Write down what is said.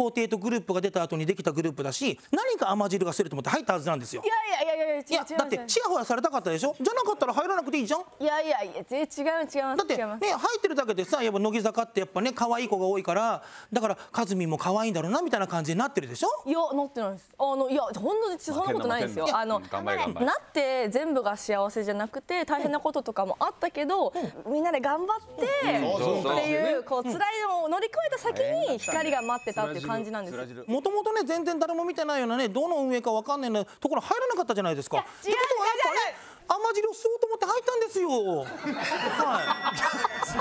48グループが出た後にできたグループだし何か甘汁がすると思って入ったはずなんですよいやいやいやいやいやだってチヤホヤされたかったでしょじゃなかったら入らなくていいじゃんいやいやいや違う違うだってね入ってるだけでさやっぱ乃木坂ってやっぱね可愛い子が多いからだからかずみも可愛いんだろうなみたいな感じになってるでしょいやなってないですあのいやほんのそんなことないですよあのなって全部が幸せじゃなくて大変なこととかもあったけど、うん、みんなで頑張って、うん、っていうこう辛いのを乗り越えた先に光が待ってたっていう感じなんですもともとね全然誰も見てないようなねどの運営かわかんないようなところ入らなかったじゃないですかってことはやっぱね甘汁を吸おうと思って入ったんですよ はい